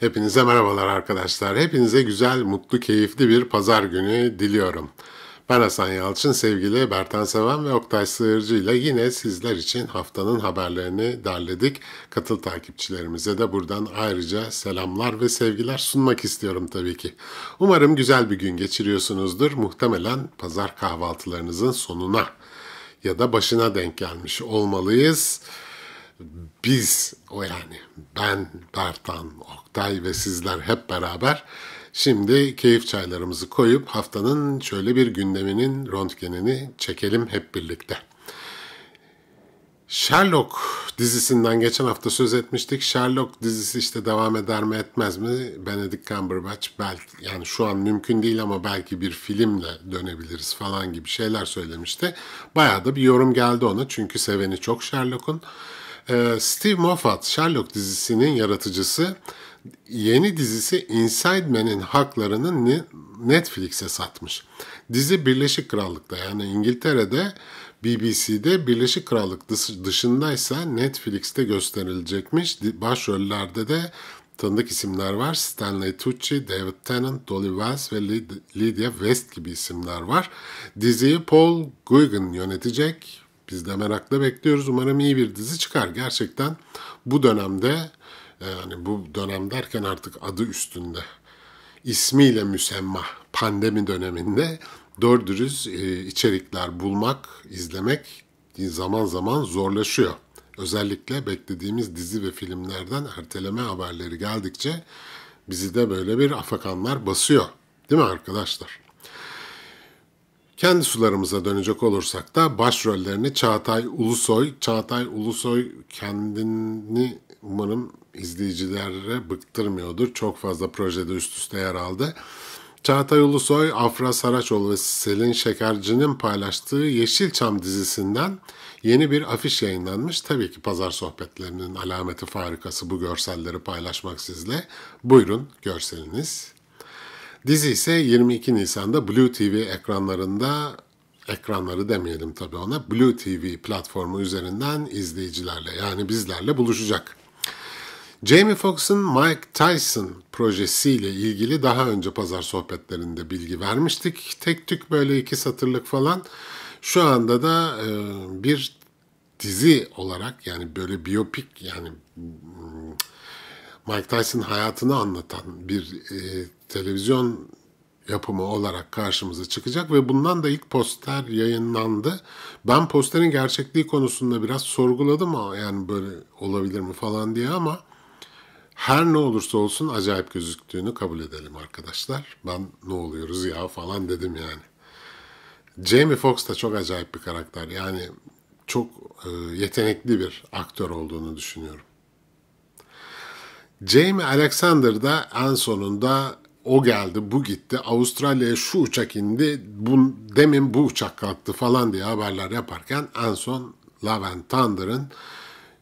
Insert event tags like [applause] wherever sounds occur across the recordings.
Hepinize merhabalar arkadaşlar. Hepinize güzel, mutlu, keyifli bir pazar günü diliyorum. Ben Hasan Yalçın, sevgili Bertan Seven ve Oktay Sığırcı ile yine sizler için haftanın haberlerini derledik. Katıl takipçilerimize de buradan ayrıca selamlar ve sevgiler sunmak istiyorum tabii ki. Umarım güzel bir gün geçiriyorsunuzdur. Muhtemelen pazar kahvaltılarınızın sonuna ya da başına denk gelmiş olmalıyız biz o yani ben Bertan, Oktay ve sizler hep beraber şimdi keyif çaylarımızı koyup haftanın şöyle bir gündeminin röntgenini çekelim hep birlikte. Sherlock dizisinden geçen hafta söz etmiştik. Sherlock dizisi işte devam eder mi etmez mi? Benedict Cumberbatch belki yani şu an mümkün değil ama belki bir filmle dönebiliriz falan gibi şeyler söylemişti. Bayağı da bir yorum geldi ona çünkü seveni çok Sherlock'un. Ee, Steve Moffat, Sherlock dizisinin yaratıcısı, yeni dizisi Inside Man'in haklarını Netflix'e satmış. Dizi Birleşik Krallık'ta yani İngiltere'de BBC'de Birleşik Krallık dışındaysa Netflix'te gösterilecekmiş. Başrollerde de tanıdık isimler var. Stanley Tucci, David Tennant, Dolly Wells ve Lydia West gibi isimler var. Diziyi Paul Guggen yönetecek biz de merakla bekliyoruz. Umarım iyi bir dizi çıkar. Gerçekten bu dönemde yani e, bu dönem derken artık adı üstünde ismiyle müsemma pandemi döneminde dördürüz e, içerikler bulmak, izlemek zaman zaman zorlaşıyor. Özellikle beklediğimiz dizi ve filmlerden erteleme haberleri geldikçe bizi de böyle bir afakanlar basıyor. Değil mi arkadaşlar? Kendi sularımıza dönecek olursak da başrollerini Çağatay Ulusoy, Çağatay Ulusoy kendini umarım izleyicilere bıktırmıyordur. Çok fazla projede üst üste yer aldı. Çağatay Ulusoy, Afra Saraçoğlu ve Selin Şekerci'nin paylaştığı Yeşilçam dizisinden yeni bir afiş yayınlanmış. Tabii ki pazar sohbetlerinin alameti farikası bu görselleri paylaşmak sizle. Buyurun görseliniz. Dizi ise 22 Nisan'da Blue TV ekranlarında ekranları demeyelim tabii ona Blue TV platformu üzerinden izleyicilerle yani bizlerle buluşacak. Jamie Foxx'ın Mike Tyson projesiyle ilgili daha önce pazar sohbetlerinde bilgi vermiştik. Tek tük böyle iki satırlık falan. Şu anda da e, bir dizi olarak yani böyle biyopik yani hmm, Mike Tyson hayatını anlatan bir e, televizyon yapımı olarak karşımıza çıkacak ve bundan da ilk poster yayınlandı. Ben posterin gerçekliği konusunda biraz sorguladım ama yani böyle olabilir mi falan diye ama her ne olursa olsun acayip gözüktüğünü kabul edelim arkadaşlar. Ben ne oluyoruz ya falan dedim yani. Jamie Foxx da çok acayip bir karakter. Yani çok e, yetenekli bir aktör olduğunu düşünüyorum. Jamie Alexander da en sonunda o geldi bu gitti Avustralya'ya şu uçak indi bu, demin bu uçak kalktı falan diye haberler yaparken en son Love and Thunder'ın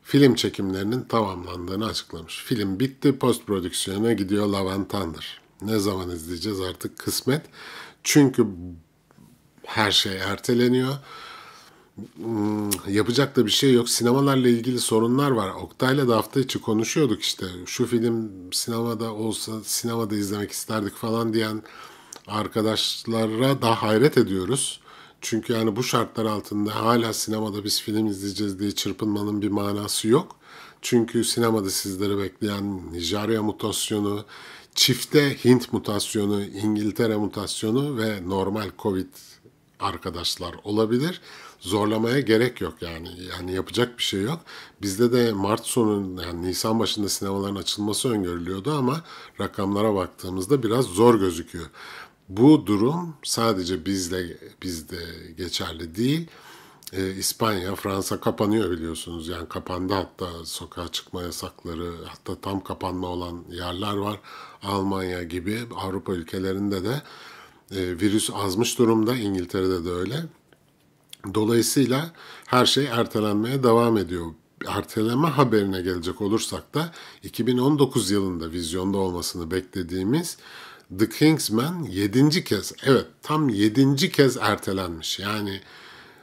film çekimlerinin tamamlandığını açıklamış. Film bitti post prodüksiyona gidiyor Love and Thunder. Ne zaman izleyeceğiz artık kısmet. Çünkü her şey erteleniyor. Hmm, yapacak da bir şey yok. Sinemalarla ilgili sorunlar var. Oktay'la da hafta içi konuşuyorduk işte. Şu film sinemada olsa sinemada izlemek isterdik falan diyen arkadaşlara da hayret ediyoruz. Çünkü yani bu şartlar altında hala sinemada biz film izleyeceğiz diye çırpınmanın bir manası yok. Çünkü sinemada sizleri bekleyen Nijerya mutasyonu, çifte Hint mutasyonu, İngiltere mutasyonu ve normal Covid arkadaşlar olabilir zorlamaya gerek yok yani. Yani yapacak bir şey yok. Bizde de Mart sonu yani Nisan başında sinemaların açılması öngörülüyordu ama rakamlara baktığımızda biraz zor gözüküyor. Bu durum sadece bizle bizde geçerli değil. E, İspanya, Fransa kapanıyor biliyorsunuz. Yani kapandı hatta sokağa çıkma yasakları, hatta tam kapanma olan yerler var. Almanya gibi Avrupa ülkelerinde de e, virüs azmış durumda. İngiltere'de de öyle. Dolayısıyla her şey ertelenmeye devam ediyor. Erteleme haberine gelecek olursak da 2019 yılında vizyonda olmasını beklediğimiz The Kingsman 7. kez evet tam 7. kez ertelenmiş. Yani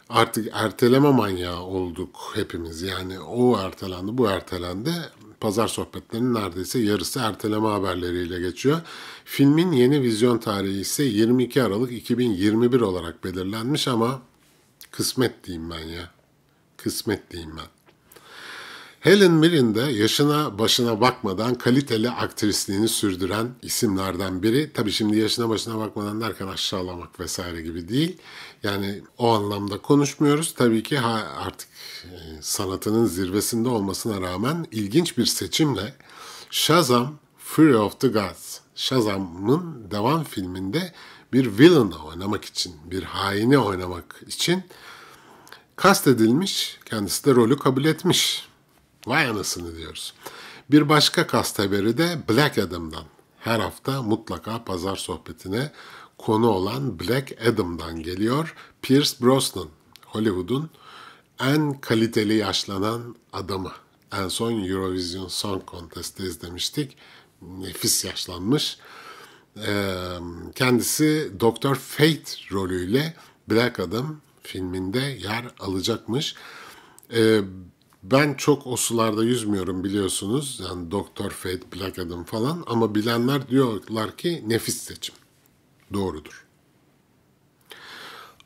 artık erteleme manyağı olduk hepimiz. Yani o ertelendi, bu ertelendi. Pazar sohbetlerinin neredeyse yarısı erteleme haberleriyle geçiyor. Filmin yeni vizyon tarihi ise 22 Aralık 2021 olarak belirlenmiş ama Kısmet diyeyim ben ya. Kısmet diyeyim ben. Helen Mirren de yaşına başına bakmadan kaliteli aktrisliğini sürdüren isimlerden biri. Tabii şimdi yaşına başına bakmadan derken aşağılamak vesaire gibi değil. Yani o anlamda konuşmuyoruz. Tabii ki artık e, sanatının zirvesinde olmasına rağmen ilginç bir seçimle Shazam Fury of the Gods, Shazam'ın devam filminde bir villain oynamak için, bir haini oynamak için kastedilmiş. Kendisi de rolü kabul etmiş. Vay anasını diyoruz. Bir başka kast haberi de Black Adam'dan. Her hafta mutlaka pazar sohbetine konu olan Black Adam'dan geliyor. Pierce Brosnan, Hollywood'un en kaliteli yaşlanan adamı. En son Eurovision Song Contest'te izlemiştik. Nefis yaşlanmış kendisi Doktor Fate rolüyle Black Adam filminde yer alacakmış. Ben çok o sularda yüzmüyorum biliyorsunuz. Yani Doktor Fate, Black Adam falan ama bilenler diyorlar ki nefis seçim. Doğrudur.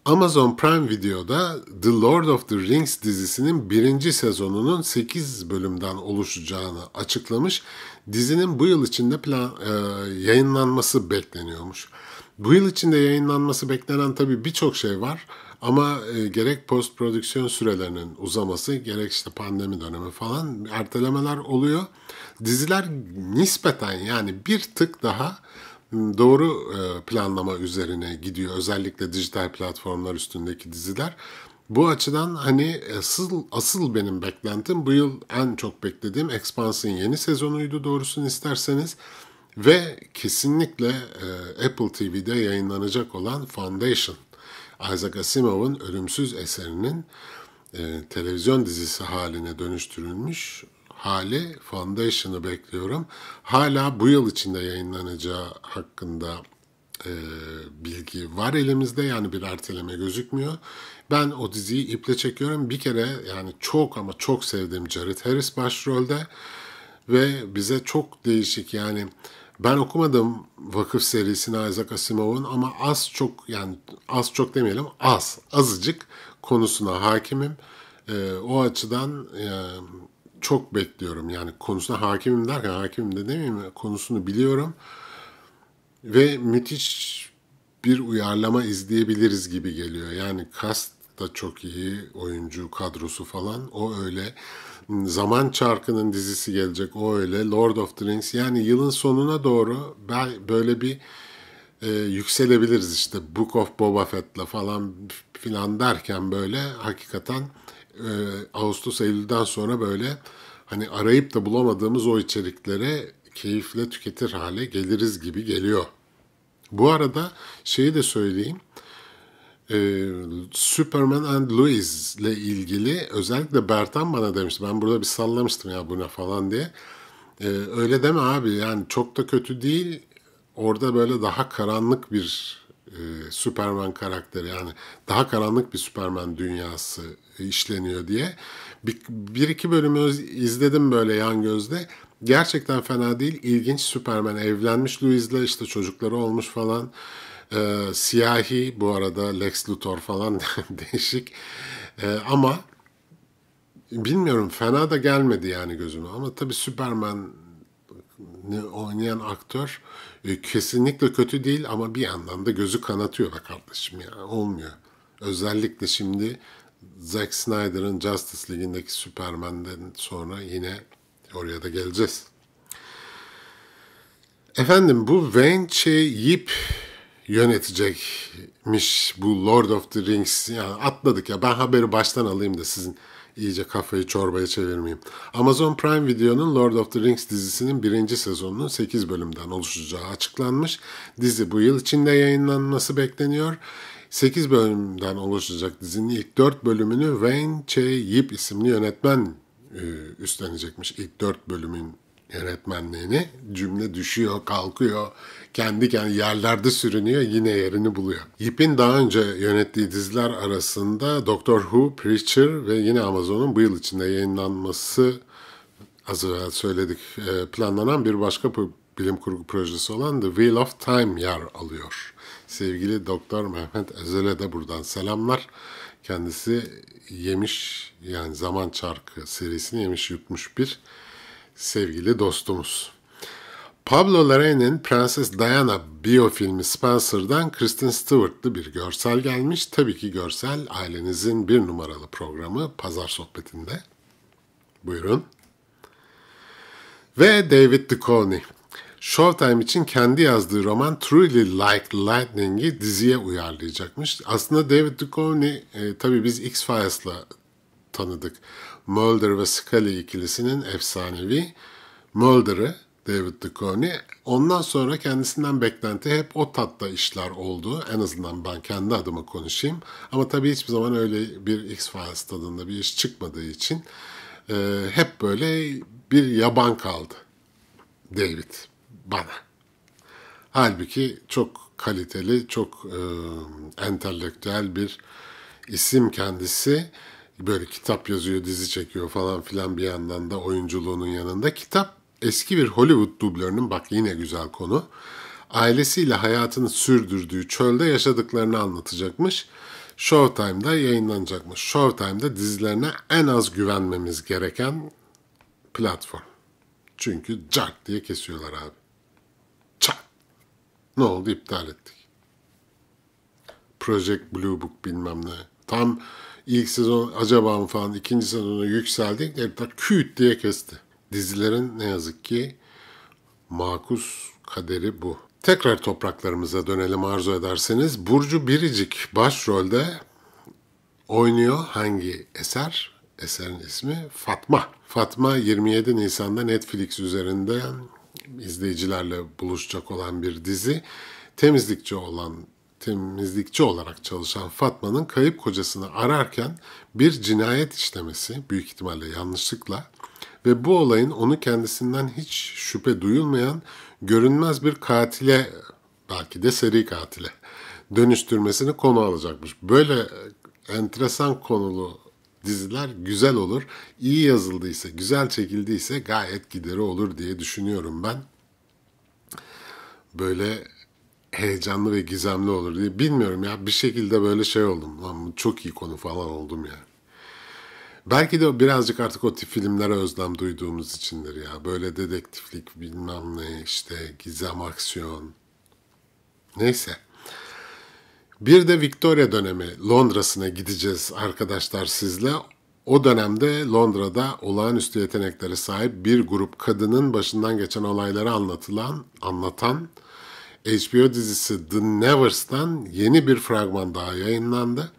Amazon Prime Video'da The Lord of the Rings dizisinin birinci sezonunun 8 bölümden oluşacağını açıklamış. Dizinin bu yıl içinde plan, e, yayınlanması bekleniyormuş. Bu yıl içinde yayınlanması beklenen tabii birçok şey var. Ama e, gerek post prodüksiyon sürelerinin uzaması gerek işte pandemi dönemi falan ertelemeler oluyor. Diziler nispeten yani bir tık daha Hmm, doğru e, planlama üzerine gidiyor. Özellikle dijital platformlar üstündeki diziler. Bu açıdan hani asıl, e, asıl benim beklentim bu yıl en çok beklediğim Expanse'ın yeni sezonuydu doğrusunu isterseniz. Ve kesinlikle e, Apple TV'de yayınlanacak olan Foundation, Isaac Asimov'un ölümsüz eserinin e, televizyon dizisi haline dönüştürülmüş hali Foundation'ı bekliyorum. Hala bu yıl içinde yayınlanacağı hakkında e, bilgi var elimizde. Yani bir erteleme gözükmüyor. Ben o diziyi iple çekiyorum. Bir kere yani çok ama çok sevdiğim Jared Harris başrolde ve bize çok değişik yani ben okumadım Vakıf serisini Isaac Asimov'un ama az çok yani az çok demeyelim az azıcık konusuna hakimim. E, o açıdan e, çok bekliyorum. Yani konusuna hakimim derken hakimim de mi konusunu biliyorum. Ve müthiş bir uyarlama izleyebiliriz gibi geliyor. Yani kast da çok iyi oyuncu kadrosu falan o öyle. Zaman Çarkı'nın dizisi gelecek o öyle. Lord of the Rings yani yılın sonuna doğru böyle bir e, yükselebiliriz işte Book of Boba Fett'le falan filan derken böyle hakikaten e, Ağustos Eylül'den sonra böyle hani arayıp da bulamadığımız o içeriklere keyifle tüketir hale geliriz gibi geliyor. Bu arada şeyi de söyleyeyim. Ee, Superman and Lois ile ilgili özellikle Bertan bana demişti. Ben burada bir sallamıştım ya buna falan diye. Ee, öyle deme abi yani çok da kötü değil. Orada böyle daha karanlık bir e, Superman karakteri yani daha karanlık bir Superman dünyası işleniyor diye. Bir, bir iki bölümü izledim böyle yan gözle. Gerçekten fena değil. İlginç Superman evlenmiş Louise'le işte çocukları olmuş falan. Ee, siyahi bu arada Lex Luthor falan [laughs] değişik. Ee, ama bilmiyorum fena da gelmedi yani gözüme. Ama tabii Superman oynayan aktör e, kesinlikle kötü değil ama bir yandan da gözü kanatıyor be kardeşim ya olmuyor. Özellikle şimdi Zack Snyder'ın Justice League'indeki Superman'den sonra yine oraya da geleceğiz. Efendim bu Vance Yip yönetecekmiş bu Lord of the Rings. Yani atladık ya ben haberi baştan alayım da sizin iyice kafayı çorbaya çevirmeyeyim. Amazon Prime Video'nun Lord of the Rings dizisinin birinci sezonunun 8 bölümden oluşacağı açıklanmış. Dizi bu yıl içinde yayınlanması bekleniyor. 8 bölümden oluşacak dizinin ilk 4 bölümünü Wayne Ch. Yip isimli yönetmen e, üstlenecekmiş ilk 4 bölümün yönetmenliğini. Cümle düşüyor, kalkıyor, kendi kendi yerlerde sürünüyor, yine yerini buluyor. Yip'in daha önce yönettiği diziler arasında Doctor Who, Preacher ve yine Amazon'un bu yıl içinde yayınlanması az evvel söyledik e, planlanan bir başka bilim kurgu projesi olan The Wheel of Time yer alıyor sevgili Doktor Mehmet Özel'e de buradan selamlar. Kendisi yemiş yani Zaman Çarkı serisini yemiş yutmuş bir sevgili dostumuz. Pablo Larraín'in Prenses Diana biyofilmi Spencer'dan Kristen Stewart'lı bir görsel gelmiş. Tabii ki görsel ailenizin bir numaralı programı Pazar Sohbeti'nde. Buyurun. Ve David Duchovny, Showtime için kendi yazdığı roman Truly Like Lightning'i diziye uyarlayacakmış. Aslında David Duchovny e, tabii biz X-Files'la tanıdık. Mulder ve Scully ikilisinin efsanevi Mulder'ı David Duchovny. Ondan sonra kendisinden beklenti hep o tatta işler oldu. En azından ben kendi adıma konuşayım. Ama tabii hiçbir zaman öyle bir X-Files tadında bir iş çıkmadığı için e, hep böyle bir yaban kaldı David bana. Halbuki çok kaliteli, çok e, entelektüel bir isim kendisi. Böyle kitap yazıyor, dizi çekiyor falan filan bir yandan da oyunculuğunun yanında. Kitap eski bir Hollywood dublörünün bak yine güzel konu. Ailesiyle hayatını sürdürdüğü çölde yaşadıklarını anlatacakmış. Showtime'da yayınlanacakmış. Showtime'da dizilerine en az güvenmemiz gereken platform. Çünkü cart diye kesiyorlar abi. Ne oldu? İptal ettik. Project Blue Book bilmem ne. Tam ilk sezon acaba mı falan ikinci sezonu yükseldik. Herifler küt diye kesti. Dizilerin ne yazık ki makus kaderi bu. Tekrar topraklarımıza dönelim arzu ederseniz. Burcu Biricik başrolde oynuyor hangi eser? Eserin ismi Fatma. Fatma 27 Nisan'da Netflix üzerinden izleyicilerle buluşacak olan bir dizi. Temizlikçi olan temizlikçi olarak çalışan Fatma'nın kayıp kocasını ararken bir cinayet işlemesi büyük ihtimalle yanlışlıkla ve bu olayın onu kendisinden hiç şüphe duyulmayan görünmez bir katile belki de seri katile dönüştürmesini konu alacakmış. Böyle enteresan konulu diziler güzel olur. İyi yazıldıysa, güzel çekildiyse gayet gideri olur diye düşünüyorum ben. Böyle heyecanlı ve gizemli olur diye. Bilmiyorum ya bir şekilde böyle şey oldum. Lan çok iyi konu falan oldum ya. Belki de birazcık artık o tip filmlere özlem duyduğumuz içindir ya. Böyle dedektiflik bilmem ne işte gizem aksiyon. Neyse. Bir de Victoria dönemi Londra'sına gideceğiz arkadaşlar sizle. O dönemde Londra'da olağanüstü yeteneklere sahip bir grup kadının başından geçen olayları anlatılan, anlatan HBO dizisi The Nevers'tan yeni bir fragman daha yayınlandı.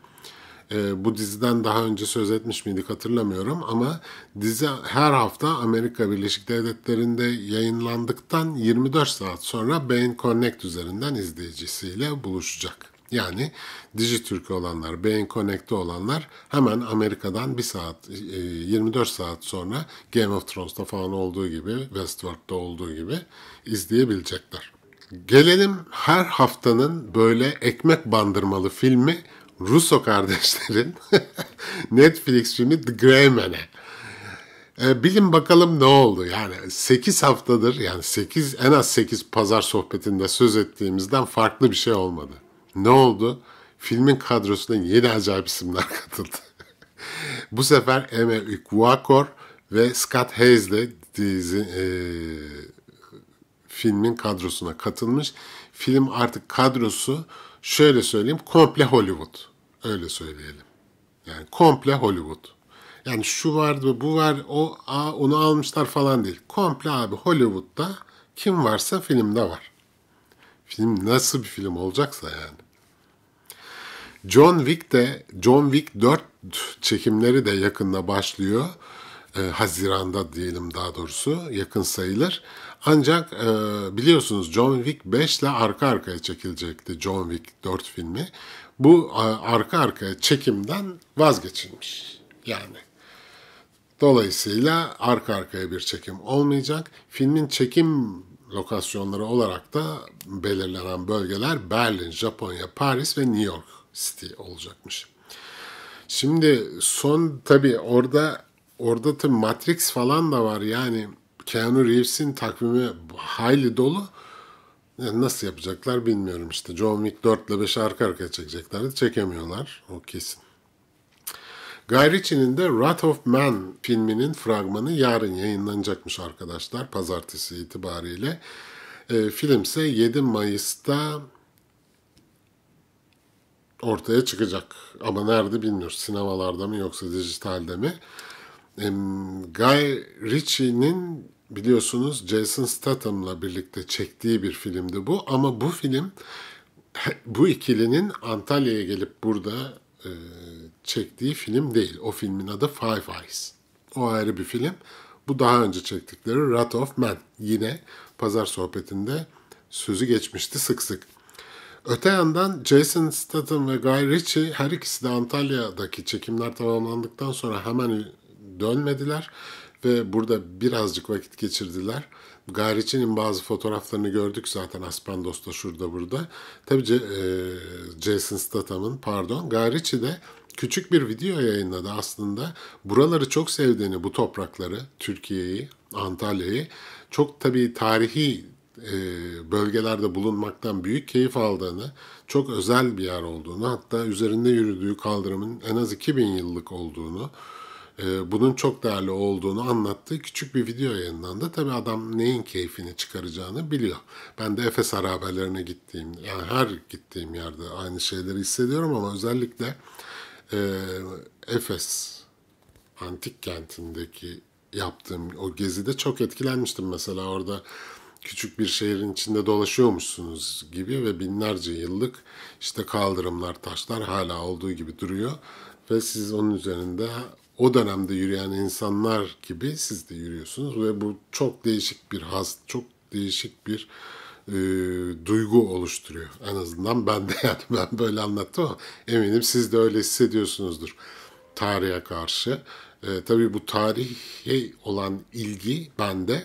E, bu diziden daha önce söz etmiş miydik hatırlamıyorum ama dizi her hafta Amerika Birleşik Devletleri'nde yayınlandıktan 24 saat sonra Beyin Connect üzerinden izleyicisiyle buluşacak. Yani Dijitürk'ü olanlar, Beyin Connect'te olanlar hemen Amerika'dan bir saat, 24 e, saat sonra Game of Thrones'ta falan olduğu gibi, Westworld'da olduğu gibi izleyebilecekler. Gelelim her haftanın böyle ekmek bandırmalı filmi Russo kardeşlerin [laughs] Netflix filmi The Grey Man'e. E, bilin bakalım ne oldu? Yani 8 haftadır yani 8 en az 8 pazar sohbetinde söz ettiğimizden farklı bir şey olmadı. Ne oldu? Filmin kadrosuna yeni acayip isimler [laughs] katıldı. Bu sefer Emma Iguakor ve Scott Hayes de dizi, e, filmin kadrosuna katılmış. Film artık kadrosu şöyle söyleyeyim komple Hollywood. Öyle söyleyelim. Yani komple Hollywood. Yani şu vardı, bu var, o a, onu almışlar falan değil. Komple abi Hollywood'da kim varsa filmde var. Film nasıl bir film olacaksa yani. John Wick de John Wick 4 çekimleri de yakında başlıyor. E, Haziranda diyelim daha doğrusu yakın sayılır. Ancak e, biliyorsunuz John Wick 5 ile arka arkaya çekilecekti John Wick 4 filmi. Bu e, arka arkaya çekimden vazgeçilmiş yani. Dolayısıyla arka arkaya bir çekim olmayacak. Filmin çekim lokasyonları olarak da belirlenen bölgeler Berlin, Japonya, Paris ve New York City olacakmış. Şimdi son tabi orada orada tabi Matrix falan da var yani Keanu Reeves'in takvimi hayli dolu. Yani nasıl yapacaklar bilmiyorum işte. John Wick 4 ile 5 arka arkaya çekecekler de Çekemiyorlar. O kesin. Guy Ritchie'nin de Wrath of Man filminin fragmanı yarın yayınlanacakmış arkadaşlar. Pazartesi itibariyle. E, film ise 7 Mayıs'ta ortaya çıkacak. Ama nerede bilmiyoruz. Sinemalarda mı yoksa dijitalde mi? Guy Ritchie'nin biliyorsunuz Jason Statham'la birlikte çektiği bir filmdi bu. Ama bu film [laughs] bu ikilinin Antalya'ya gelip burada e, çektiği film değil. O filmin adı Five Eyes. O ayrı bir film. Bu daha önce çektikleri Rat of Man. Yine pazar sohbetinde sözü geçmişti sık sık. Öte yandan Jason Statham ve Guy Ritchie her ikisi de Antalya'daki çekimler tamamlandıktan sonra hemen dönmediler ve burada birazcık vakit geçirdiler. Guy Ritchie'nin bazı fotoğraflarını gördük zaten Aspendos'ta şurada burada. Tabii e, Jason Statham'ın pardon Guy Ritchie de küçük bir video yayınladı aslında. Buraları çok sevdiğini, bu toprakları, Türkiye'yi, Antalya'yı çok tabii tarihi e, bölgelerde bulunmaktan büyük keyif aldığını, çok özel bir yer olduğunu, hatta üzerinde yürüdüğü kaldırımın en az 2000 yıllık olduğunu, e, bunun çok değerli olduğunu anlattığı küçük bir video yayınlandı. Tabi adam neyin keyfini çıkaracağını biliyor. Ben de Efes arabelerine gittiğim, yani her gittiğim yerde aynı şeyleri hissediyorum ama özellikle e, Efes antik kentindeki yaptığım o gezide çok etkilenmiştim mesela orada küçük bir şehrin içinde dolaşıyormuşsunuz gibi ve binlerce yıllık işte kaldırımlar, taşlar hala olduğu gibi duruyor ve siz onun üzerinde o dönemde yürüyen insanlar gibi siz de yürüyorsunuz ve bu çok değişik bir haz, çok değişik bir e, duygu oluşturuyor. En azından ben de [laughs] yani ben böyle anlattım ama eminim siz de öyle hissediyorsunuzdur tarihe karşı. E, tabii bu tarihe olan ilgi bende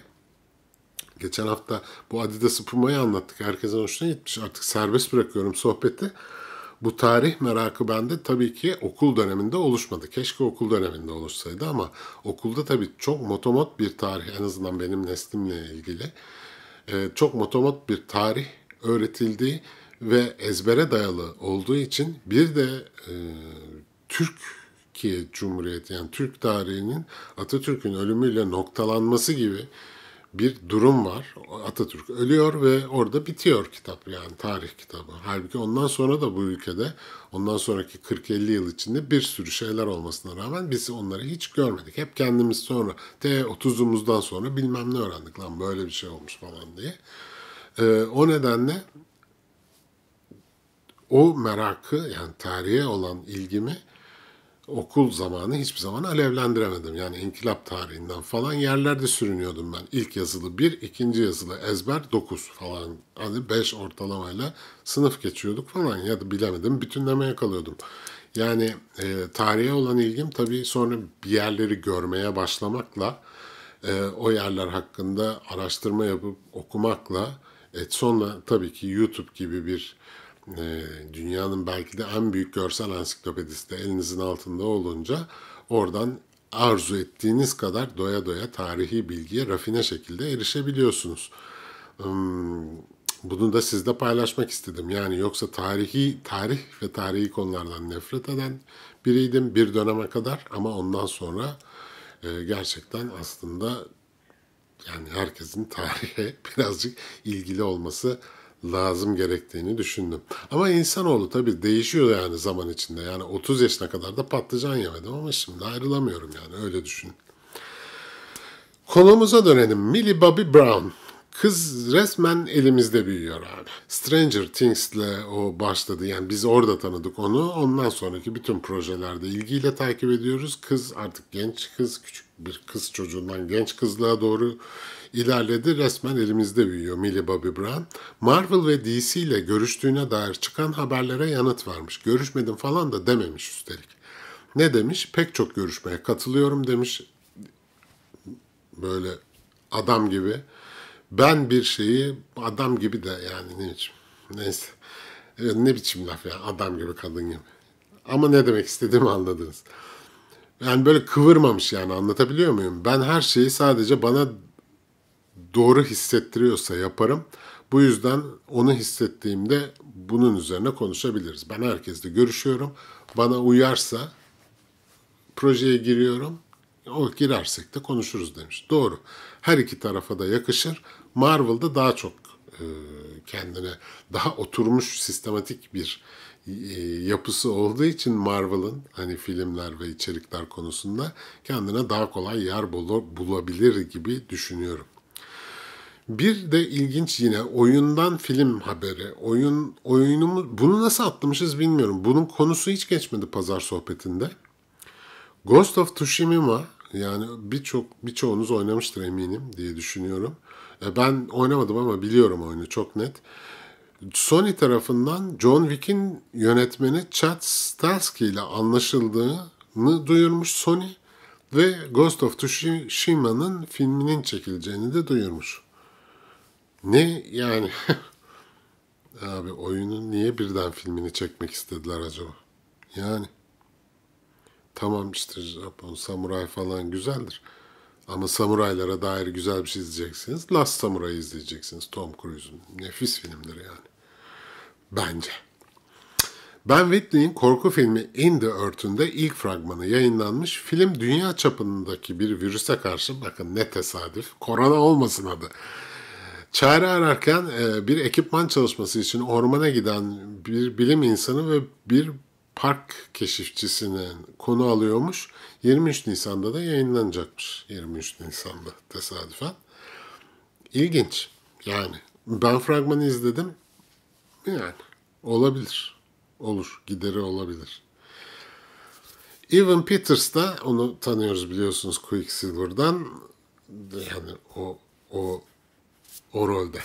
Geçen hafta bu Adidas Puma'yı anlattık. Herkesin hoşuna gitmiş. Artık serbest bırakıyorum sohbeti. Bu tarih merakı bende tabii ki okul döneminde oluşmadı. Keşke okul döneminde oluşsaydı ama okulda tabii çok motomot bir tarih en azından benim neslimle ilgili. E, çok motomot bir tarih öğretildiği ve ezbere dayalı olduğu için bir de e, Türkiye Cumhuriyeti yani Türk tarihinin Atatürk'ün ölümüyle noktalanması gibi bir durum var. Atatürk ölüyor ve orada bitiyor kitap yani tarih kitabı. Halbuki ondan sonra da bu ülkede ondan sonraki 40-50 yıl içinde bir sürü şeyler olmasına rağmen biz onları hiç görmedik. Hep kendimiz sonra t 30'umuzdan sonra bilmem ne öğrendik lan böyle bir şey olmuş falan diye. Ee, o nedenle o merakı yani tarihe olan ilgimi okul zamanı hiçbir zaman alevlendiremedim. Yani inkılap tarihinden falan yerlerde sürünüyordum ben. İlk yazılı 1, ikinci yazılı ezber 9 falan. Hani 5 ortalamayla sınıf geçiyorduk falan ya da bilemedim bütünlemeye kalıyordum. Yani e, tarihe olan ilgim tabii sonra bir yerleri görmeye başlamakla, e, o yerler hakkında araştırma yapıp okumakla, e, sonra tabii ki YouTube gibi bir ee, dünyanın belki de en büyük görsel ansiklopedisi de elinizin altında olunca oradan arzu ettiğiniz kadar doya doya tarihi bilgiye rafine şekilde erişebiliyorsunuz. Hmm, bunu da sizle paylaşmak istedim. Yani yoksa tarihi tarih ve tarihi konulardan nefret eden biriydim bir döneme kadar ama ondan sonra e, gerçekten aslında yani herkesin tarihe [laughs] birazcık ilgili olması lazım gerektiğini düşündüm. Ama insanoğlu tabii değişiyor yani zaman içinde. Yani 30 yaşına kadar da patlıcan yemedim ama şimdi ayrılamıyorum yani öyle düşün. Konumuza dönelim. Millie Bobby Brown. Kız resmen elimizde büyüyor abi. Stranger Things'le o başladı. Yani biz orada tanıdık onu. Ondan sonraki bütün projelerde ilgiyle takip ediyoruz. Kız artık genç kız, küçük bir kız çocuğundan genç kızlığa doğru ilerledi resmen elimizde büyüyor Millie Bobby Brown. Marvel ve DC ile görüştüğüne dair çıkan haberlere yanıt vermiş. Görüşmedim falan da dememiş üstelik. Ne demiş? Pek çok görüşmeye katılıyorum demiş. Böyle adam gibi. Ben bir şeyi adam gibi de yani ne biçim. Neyse. E, ne biçim laf ya adam gibi kadın gibi. Ama ne demek istediğimi anladınız. Yani böyle kıvırmamış yani anlatabiliyor muyum? Ben her şeyi sadece bana doğru hissettiriyorsa yaparım. Bu yüzden onu hissettiğimde bunun üzerine konuşabiliriz. Ben herkesle görüşüyorum. Bana uyarsa projeye giriyorum. O girersek de konuşuruz demiş. Doğru. Her iki tarafa da yakışır. Marvel'da daha çok e, kendine daha oturmuş sistematik bir e, yapısı olduğu için Marvel'ın hani filmler ve içerikler konusunda kendine daha kolay yer bulabilir gibi düşünüyorum. Bir de ilginç yine oyundan film haberi. Oyun oyunumuz bunu nasıl atlamışız bilmiyorum. Bunun konusu hiç geçmedi pazar sohbetinde. Ghost of Tsushima yani birçok birçoğunuz oynamıştır eminim diye düşünüyorum. E, ben oynamadım ama biliyorum oyunu çok net. Sony tarafından John Wick'in yönetmeni Chad Stahelski ile anlaşıldığını duyurmuş Sony ve Ghost of Tsushima'nın filminin çekileceğini de duyurmuş. Ne yani? [laughs] Abi oyunun niye birden filmini çekmek istediler acaba? Yani. Tamam işte Japon samuray falan güzeldir. Ama samuraylara dair güzel bir şey izleyeceksiniz. Last samurai izleyeceksiniz Tom Cruise'un. Nefis filmdir yani. Bence. Ben Whitley'in korku filmi In the Earth'ünde ilk fragmanı yayınlanmış. Film dünya çapındaki bir virüse karşı bakın ne tesadüf. Korona olmasın adı Çare ararken e, bir ekipman çalışması için ormana giden bir bilim insanı ve bir park keşifçisinin konu alıyormuş. 23 Nisan'da da yayınlanacakmış. 23 Nisan'da tesadüfen. İlginç. Yani ben fragmanı izledim. Yani olabilir. Olur. Gideri olabilir. Evan Peters da onu tanıyoruz biliyorsunuz Quicksilver'dan. Yani o o o rolde.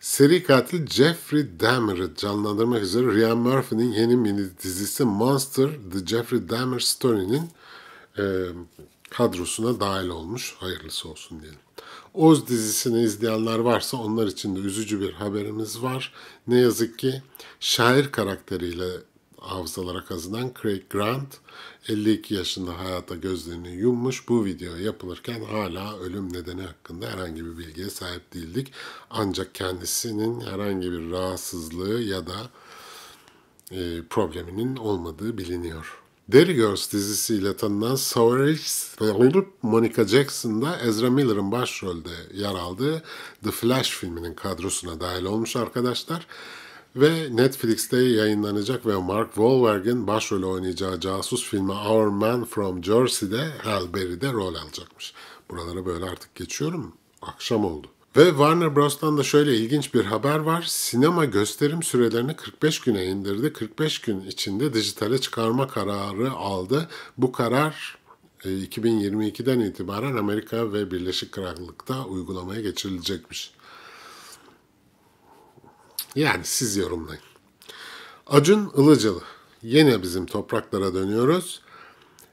Seri katil Jeffrey Dahmer'ı canlandırmak üzere Ryan Murphy'nin yeni mini dizisi Monster The Jeffrey Dahmer Story'nin e, kadrosuna dahil olmuş. Hayırlısı olsun diyelim. Oz dizisini izleyenler varsa onlar için de üzücü bir haberimiz var. Ne yazık ki şair karakteriyle hafızalara kazınan Craig Grant 52 yaşında hayata gözlerini yummuş bu video yapılırken hala ölüm nedeni hakkında herhangi bir bilgiye sahip değildik. Ancak kendisinin herhangi bir rahatsızlığı ya da e, probleminin olmadığı biliniyor. Derry Girls dizisiyle tanınan Savage Monica Jackson'da Ezra Miller'ın başrolde yer aldığı The Flash filminin kadrosuna dahil olmuş arkadaşlar ve Netflix'te yayınlanacak ve Mark Wahlberg'in başrolü oynayacağı casus filmi Our Man From Jersey'de Halle Berry'de rol alacakmış. Buralara böyle artık geçiyorum. Akşam oldu. Ve Warner Bros'tan da şöyle ilginç bir haber var. Sinema gösterim sürelerini 45 güne indirdi. 45 gün içinde dijitale çıkarma kararı aldı. Bu karar 2022'den e, itibaren Amerika ve Birleşik Krallık'ta uygulamaya geçirilecekmiş. Yani siz yorumlayın. Acun Ilıcalı. Yine bizim topraklara dönüyoruz.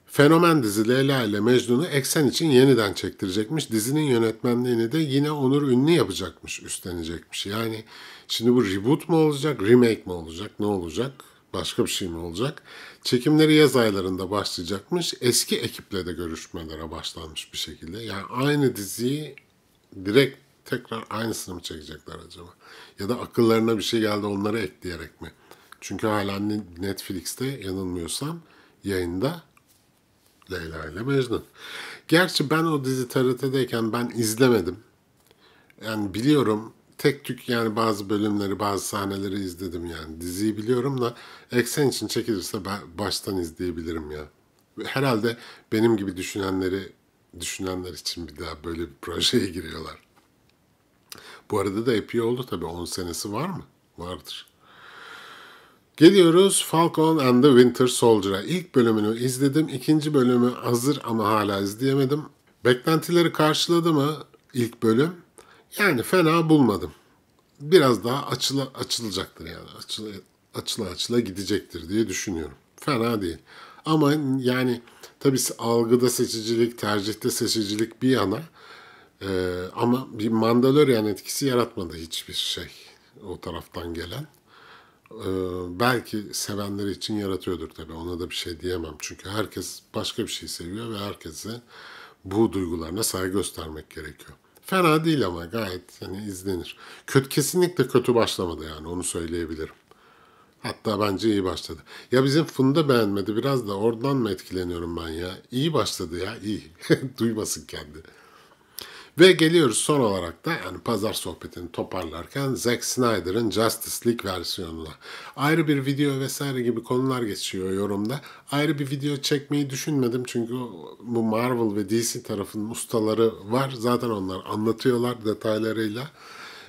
Fenomen dizi Leyla ile Mecnun'u Eksen için yeniden çektirecekmiş. Dizinin yönetmenliğini de yine Onur Ünlü yapacakmış, üstlenecekmiş. Yani şimdi bu reboot mu olacak, remake mi olacak, ne olacak? Başka bir şey mi olacak? Çekimleri yaz aylarında başlayacakmış. Eski ekiple de görüşmelere başlanmış bir şekilde. Yani aynı diziyi direkt tekrar aynısını mı çekecekler acaba? Ya da akıllarına bir şey geldi onları ekleyerek mi? Çünkü hala Netflix'te yanılmıyorsam yayında Leyla ile Mecnun. Gerçi ben o dizi TRT'deyken ben izlemedim. Yani biliyorum tek tük yani bazı bölümleri bazı sahneleri izledim yani. Diziyi biliyorum da eksen için çekilirse ben baştan izleyebilirim ya. Herhalde benim gibi düşünenleri düşünenler için bir daha böyle bir projeye giriyorlar. Bu arada da epey oldu tabii. 10 senesi var mı? Vardır. Geliyoruz Falcon and the Winter Soldier'a. İlk bölümünü izledim. ikinci bölümü hazır ama hala izleyemedim. Beklentileri karşıladı mı ilk bölüm? Yani fena bulmadım. Biraz daha açıla, açılacaktır yani. Açıla, açıla açıla gidecektir diye düşünüyorum. Fena değil. Ama yani tabii algıda seçicilik, tercihte seçicilik bir yana ee, ama bir Mandalorian etkisi yaratmadı hiçbir şey o taraftan gelen. Ee, belki sevenler için yaratıyordur tabii. Ona da bir şey diyemem. Çünkü herkes başka bir şey seviyor ve herkese bu duygularına saygı göstermek gerekiyor. Fena değil ama gayet yani izlenir. Kötü kesinlikle kötü başlamadı yani onu söyleyebilirim. Hatta bence iyi başladı. Ya bizim Funda beğenmedi biraz da oradan mı etkileniyorum ben ya? İyi başladı ya iyi. [laughs] Duymasın kendi. Ve geliyoruz son olarak da yani pazar sohbetini toparlarken Zack Snyder'ın Justice League versiyonuna. Ayrı bir video vesaire gibi konular geçiyor yorumda. Ayrı bir video çekmeyi düşünmedim çünkü bu Marvel ve DC tarafının ustaları var. Zaten onlar anlatıyorlar detaylarıyla.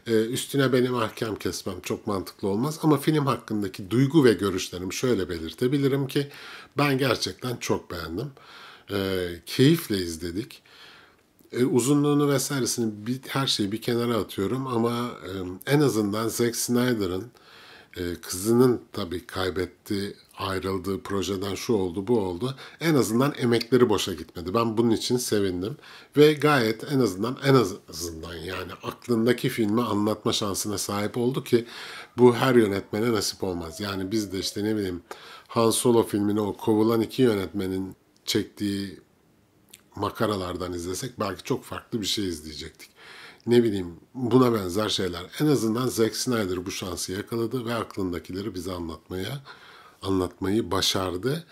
Ee, üstüne benim ahkam kesmem çok mantıklı olmaz ama film hakkındaki duygu ve görüşlerimi şöyle belirtebilirim ki ben gerçekten çok beğendim. Ee, keyifle izledik. E, uzunluğunu vesairesini bir, her şeyi bir kenara atıyorum ama e, en azından Zack Snyder'ın e, kızının tabii kaybetti, ayrıldığı projeden şu oldu, bu oldu. En azından emekleri boşa gitmedi. Ben bunun için sevindim ve gayet en azından en azından yani aklındaki filmi anlatma şansına sahip oldu ki bu her yönetmene nasip olmaz. Yani biz de işte ne bileyim Han Solo filmini o kovulan iki yönetmenin çektiği makaralardan izlesek belki çok farklı bir şey izleyecektik. Ne bileyim buna benzer şeyler. En azından Zack Snyder bu şansı yakaladı ve aklındakileri bize anlatmaya anlatmayı başardı.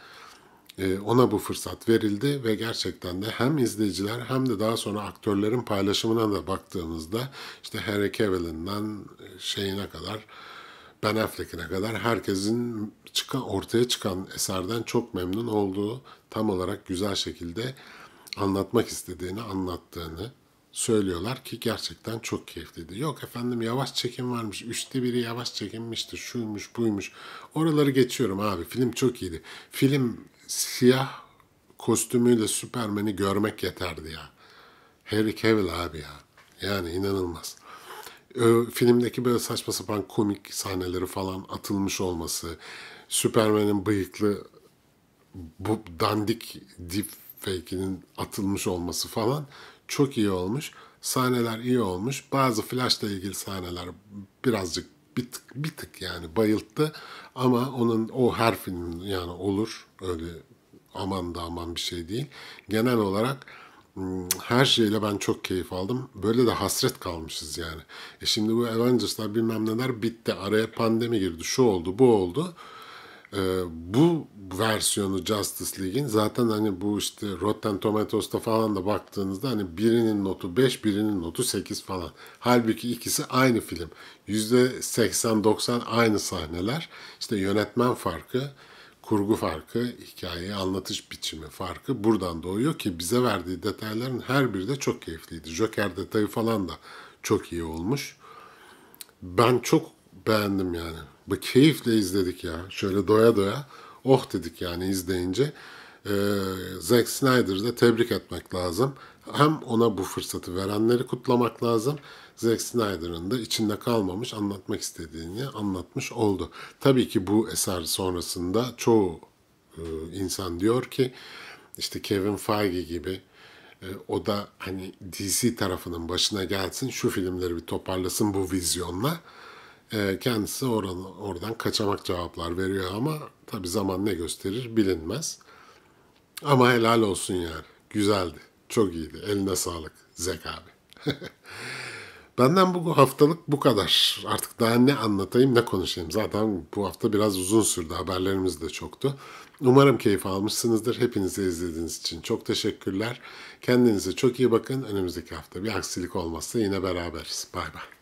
Ee, ona bu fırsat verildi ve gerçekten de hem izleyiciler hem de daha sonra aktörlerin paylaşımına da baktığımızda işte Harry Cavill'inden şeyine kadar ben Affleck'ine kadar herkesin çıkan, ortaya çıkan eserden çok memnun olduğu tam olarak güzel şekilde anlatmak istediğini anlattığını söylüyorlar ki gerçekten çok keyifliydi. Yok efendim yavaş çekim varmış, üçte biri yavaş çekilmişti, şuymuş buymuş. Oraları geçiyorum abi, film çok iyiydi. Film siyah kostümüyle Superman'i görmek yeterdi ya. Harry Cavill abi ya. Yani inanılmaz. Ee, filmdeki böyle saçma sapan komik sahneleri falan atılmış olması, Superman'in bıyıklı bu dandik dip fake'inin atılmış olması falan çok iyi olmuş. Sahneler iyi olmuş. Bazı Flash'la ilgili sahneler birazcık bir tık, bir tık yani bayılttı. Ama onun o her film yani olur. Öyle aman da aman bir şey değil. Genel olarak hmm, her şeyle ben çok keyif aldım. Böyle de hasret kalmışız yani. E şimdi bu Avengers'lar bilmem neler bitti. Araya pandemi girdi. Şu oldu, bu oldu e, bu versiyonu Justice League'in zaten hani bu işte Rotten Tomatoes'ta falan da baktığınızda hani birinin notu 5 birinin notu 8 falan. Halbuki ikisi aynı film. %80-90 aynı sahneler. İşte yönetmen farkı, kurgu farkı, hikayeyi anlatış biçimi farkı buradan doğuyor ki bize verdiği detayların her biri de çok keyifliydi. Joker detayı falan da çok iyi olmuş. Ben çok beğendim yani. Bu keyifle izledik ya. Şöyle doya doya. Oh dedik yani izleyince. Ee, Zack Snyder'ı da tebrik etmek lazım. Hem ona bu fırsatı verenleri kutlamak lazım. Zack Snyder'ın da içinde kalmamış anlatmak istediğini anlatmış oldu. Tabii ki bu eser sonrasında çoğu e, insan diyor ki işte Kevin Feige gibi e, o da hani DC tarafının başına gelsin şu filmleri bir toparlasın bu vizyonla. Ee, kendisi oradan, oradan kaçamak cevaplar veriyor ama tabi zaman ne gösterir bilinmez. Ama helal olsun yani. Güzeldi. Çok iyiydi. Eline sağlık Zek abi. [laughs] Benden bu haftalık bu kadar. Artık daha ne anlatayım ne konuşayım. Zaten bu hafta biraz uzun sürdü. Haberlerimiz de çoktu. Umarım keyif almışsınızdır. Hepinize izlediğiniz için çok teşekkürler. Kendinize çok iyi bakın. Önümüzdeki hafta bir aksilik olmazsa yine beraberiz. Bay bay.